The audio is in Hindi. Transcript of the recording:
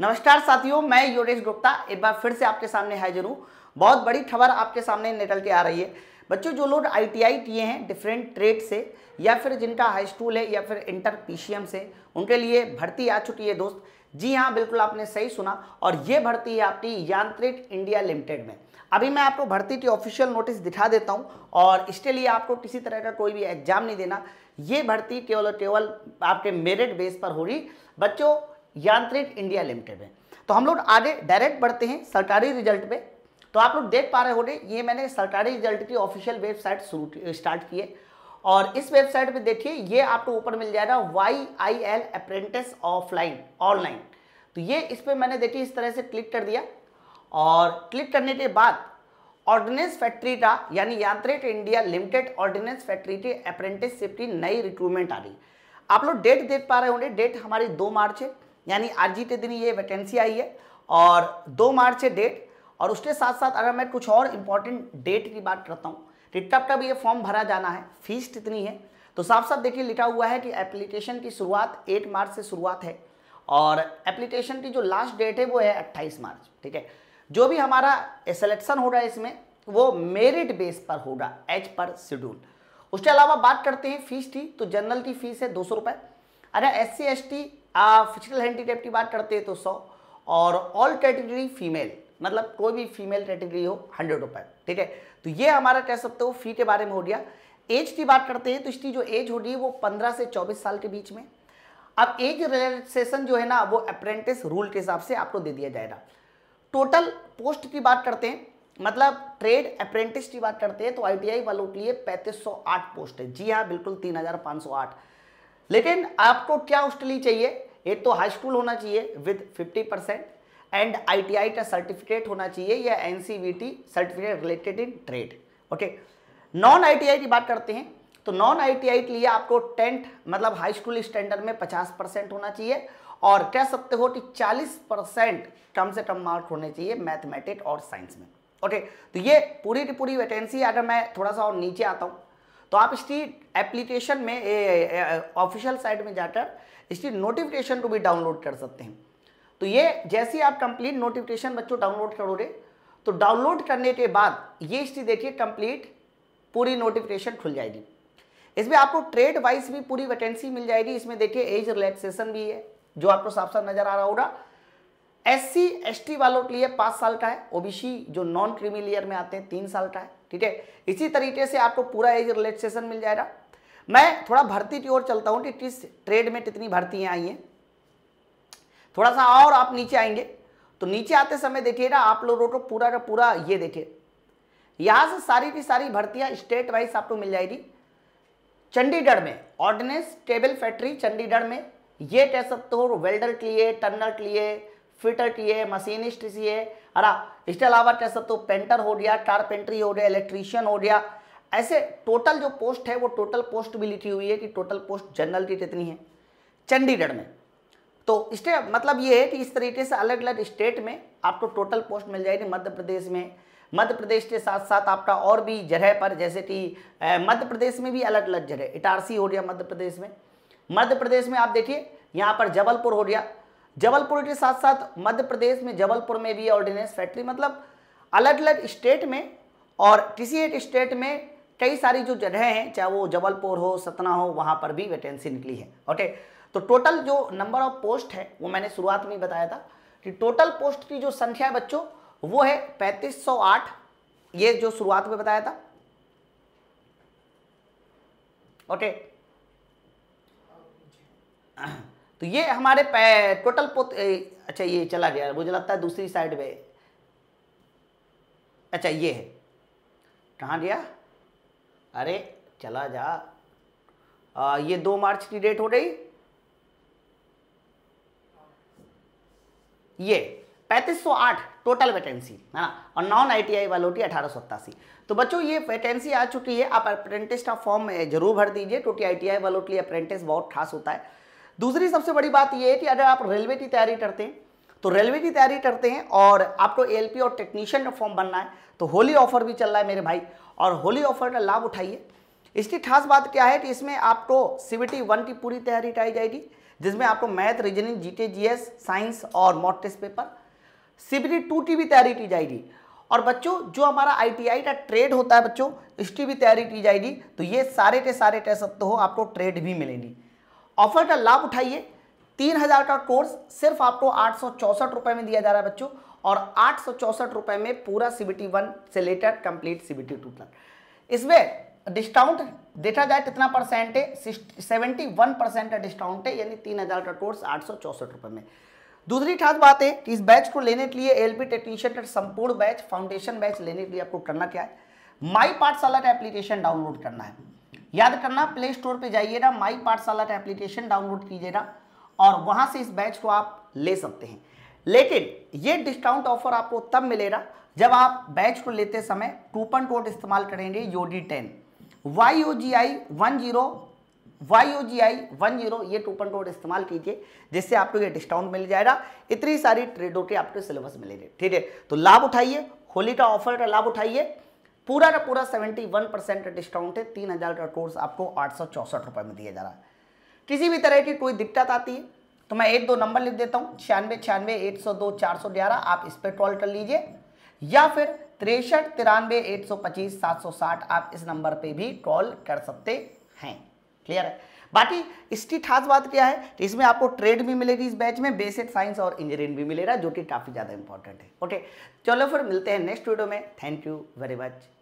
नमस्कार साथियों मैं योगेश गुप्ता एक बार फिर से आपके सामने हाजिर हूँ बहुत बड़ी खबर आपके सामने निकल के आ रही है बच्चों जो लोग आई टी आई किए हैं डिफरेंट ट्रेड से या फिर जिनका हाई स्कूल है या फिर इंटर पी से उनके लिए भर्ती आ चुकी है दोस्त जी हाँ बिल्कुल आपने सही सुना और ये भर्ती है आपकी यांत्रिक इंडिया लिमिटेड में अभी मैं आपको भर्ती की ऑफिशियल नोटिस दिखा देता हूँ और इसके लिए आपको किसी तरह का कोई भी एग्जाम नहीं देना ये भर्ती केवल केवल आपके मेरिट बेस पर होगी बच्चों यांत्रिक इंडिया लिमिटेड में तो हम लोग आगे डायरेक्ट बढ़ते हैं सरकारी रिजल्ट पे तो आप लोग देख पा रहे होंगे ये मैंने सरकारी रिजल्ट की ऑफिशियल वेबसाइट शुरू स्टार्ट की है और इस वेबसाइट पे देखिए ये आपको ऊपर मिल जाएगा Y I L apprentice offline online तो ये इस पर मैंने देखिए इस तरह से क्लिक कर दिया और क्लिक करने के बाद ऑर्डिनेंस फैक्ट्री का यानी Yantrik India limited ordnance factory की अप्रेंटिसशिप की नई रिक्रूटमेंट आ रही आप लोग डेट देख पा रहे होंगे डेट हमारी दो मार्च है यानी आज के दिन ये वैकेंसी आई है और दो मार्च है डेट और उसके साथ साथ अगर मैं कुछ और इम्पॉर्टेंट डेट की बात करता हूँ कि कब भी ये फॉर्म भरा जाना है फीस कितनी है तो साफ साफ देखिए लिखा हुआ है कि एप्लीकेशन की शुरुआत 8 मार्च से शुरुआत है और एप्लीकेशन की जो लास्ट डेट है वो है 28 मार्च ठीक है जो भी हमारा रहा होगा इसमें वो मेरिट बेस पर होगा एच पर शेड्यूल उसके अलावा बात करते हैं फीस की तो जनरल की फीस है दो सौ रुपये अगर एस सी फिजिकल हैंडीकैप की बात करते हैं तो सौ और ऑल कैटेगरी फीमेल मतलब कोई भी फीमेल कैटेगरी हो हंड्रेड रुपए ठीक है तो ये हमारा कह सकते हो फी के बारे में हो गया एज की बात करते हैं तो इसकी जो एज हो रही है वो पंद्रह से चौबीस साल के बीच में अब एज रिलैक्सेशन जो है ना वो अप्रेंटिस रूल के हिसाब से आपको दे दिया जाएगा टोटल पोस्ट की बात करते हैं मतलब ट्रेड अप्रेंटिस की बात करते हैं तो आईटीआई वालों के लिए 3508 पोस्ट है जी हाँ बिल्कुल 3508 लेकिन आपको क्या हॉस्टली चाहिए एक तो हाई स्कूल होना चाहिए विद 50 परसेंट एंड आईटीआई का सर्टिफिकेट होना चाहिए या NCVT certificate related in trade okay non ITI की बात करते हैं तो नॉन आईटीआई के लिए आपको टेंथ मतलब हाई स्कूल स्टैंडर्ड में 50 परसेंट होना चाहिए और कह सकते हो कि 40 परसेंट कम से कम मार्क होने चाहिए मैथमेटिक्स और साइंस में ओके तो ये पूरी की पूरी वैकेंसी अगर मैं थोड़ा सा और नीचे आता हूँ तो आप इसकी एप्लीकेशन में ऑफिशियल साइट में जाकर इसकी नोटिफिकेशन को भी डाउनलोड कर सकते हैं तो ये जैसे आप कंप्लीट नोटिफिकेशन बच्चों डाउनलोड करोगे तो डाउनलोड करने के बाद ये इसकी देखिए कंप्लीट पूरी नोटिफिकेशन खुल जाएगी इसमें आपको ट्रेड वाइज भी पूरी वैकेंसी मिल जाएगी इसमें देखिए एज रिलैक्सेशन भी है जो आपको साफ साफ नजर आ रहा होगा एस सी वालों के लिए पाँच साल का है ओबीसी जो नॉन क्रीमी लेयर में आते हैं तीन साल का है ठीक है इसी तरीके से आपको पूरा एज रिलैक्सेशन मिल जाएगा मैं थोड़ा भर्ती की ओर चलता हूँ कि किस ट्रेड में कितनी भर्तियाँ आई हैं थोड़ा सा और आप नीचे आएंगे तो नीचे आते समय देखिएगा आप लोगों को पूरा का पूरा ये देखिए यहाँ से सारी की सारी भर्तियाँ स्टेट वाइज आपको मिल जाएगी चंडीगढ़ में ऑर्डिनेंस टेबल फैक्ट्री चंडीगढ़ में ये कह सकते हो वेल्डर के लिए टनर के लिए फिटर के लिए मशीनिस्ट के लिए है ना इसके अलावा कह सकते हो पेंटर हो गया कारपेंट्री हो गया इलेक्ट्रीशियन हो गया ऐसे टोटल जो पोस्ट है वो टोटल पोस्ट भी लिखी हुई है कि टोटल पोस्ट जनरल की कितनी है चंडीगढ़ में तो इसके मतलब ये है कि इस तरीके से अलग अलग स्टेट में आपको टोटल पोस्ट मिल जाएगी मध्य प्रदेश में मध्य प्रदेश के साथ साथ आपका और भी जगह पर जैसे कि मध्य प्रदेश में भी अलग अलग जगह इटारसी हो गया मध्य प्रदेश में मध्य प्रदेश में आप देखिए यहाँ पर जबलपुर हो गया जबलपुर के साथ साथ मध्य प्रदेश में जबलपुर में भी ऑर्डिनेंस फैक्ट्री मतलब अलग अलग स्टेट में और किसी एक स्टेट में कई सारी जो जगह हैं चाहे वो जबलपुर हो सतना हो वहाँ पर भी वैकेंसी निकली है ओके तो टोटल जो नंबर ऑफ पोस्ट है वो मैंने शुरुआत में बताया था कि टोटल पोस्ट की जो संख्या है बच्चों वो है 3508 ये जो शुरुआत में बताया था ओके तो ये हमारे टोटल पोत अच्छा ये चला गया मुझे लगता है दूसरी साइड में अच्छा ये है कहाँ गया अरे चला जा आ, ये दो मार्च की डेट हो गई ये 3508 टोटल वैकेंसी है ना और नॉन आईटीआई वालों की अठारह तो बच्चों ये वैकेंसी आ चुकी है आप अप्रेंटिस का फॉर्म जरूर भर दीजिए क्योंकि आईटीआई वालों के लिए अप्रेंटिस बहुत खास होता है दूसरी सबसे बड़ी बात यह है कि अगर आप रेलवे की तैयारी करते हैं तो रेलवे की तैयारी करते हैं और आपको एलपी और टेक्नीशियन का फॉर्म बनना है तो होली ऑफर भी चल रहा है मेरे भाई और होली ऑफर का लाभ उठाइए इसकी खास बात क्या है कि इसमें आपको सीबीटी वन की पूरी तैयारी कराई जाएगी जिसमें आपको math reasoning G GS science और mock test paper CBT two की भी तैयारी की जाएगी और बच्चों जो हमारा आईटीआई का ट्रेड होता है बच्चों इसकी भी तैयारी की जाएगी तो ये सारे के सारे कह सकते हो आपको ट्रेड भी मिलेगी ऑफर का लाभ उठाइए तीन हजार का कोर्स सिर्फ आपको आठ सौ चौसठ रुपए में दिया जा रहा है बच्चों और आठ सौ चौसठ रुपए में पूरा सीबीटी वन से लेटर कंप्लीट सीबीटी टू तक इसमें डिस्काउंट देखा जाए कितना परसेंट है सेवेंटी वन परसेंट का डिस्काउंट है यानी तीन हज़ार का कोर्स आठ सौ चौसठ रुपए में दूसरी खास बात है कि इस बैच को लेने के लिए एल बी टेक्नीशियन का संपूर्ण बैच फाउंडेशन बैच लेने के लिए आपको करना क्या है माई पाठशाला का एप्लीकेशन डाउनलोड करना है याद करना प्ले स्टोर पर जाइएगा माई पाठशाला एप्लीकेशन डाउनलोड कीजिएगा और वहां से इस बैच को आप ले सकते हैं लेकिन ये डिस्काउंट ऑफर आपको तब मिलेगा जब आप बैच को लेते समय कूपन कोड oh इस्तेमाल करेंगे योडी ten Y O G I one zero Y O G I one zero ये कूपन कोड oh इस्तेमाल कीजिए जिससे आपको ये डिस्काउंट मिल जाएगा इतनी सारी ट्रेडों के आपको सिलेबस मिलेंगे ठीक है तो लाभ उठाइए होली का ऑफर का लाभ उठाइए पूरा ना पूरा 71 परसेंट डिस्काउंट है तीन हज़ार का कोर्स आपको आठ सौ चौसठ रुपये में दिया जा रहा है किसी भी तरह की कोई दिक्कत आती है तो मैं एक दो नंबर लिख देता हूँ छियानवे छियानवे एक सौ दो चार सौ ग्यारह आप इस पर कॉल कर लीजिए या फिर तिरसठ तिरानवे एट सौ पच्चीस सात सौ साठ आप इस नंबर पे भी कॉल कर सकते हैं क्लियर है बाकी इसकी खास बात क्या है कि तो इसमें आपको ट्रेड भी मिलेगी इस बैच में बेसिक साइंस और इंजीनियरिंग भी मिलेगा जो कि काफ़ी ज़्यादा इंपॉर्टेंट है ओके चलो फिर मिलते हैं नेक्स्ट वीडियो में थैंक यू वेरी मच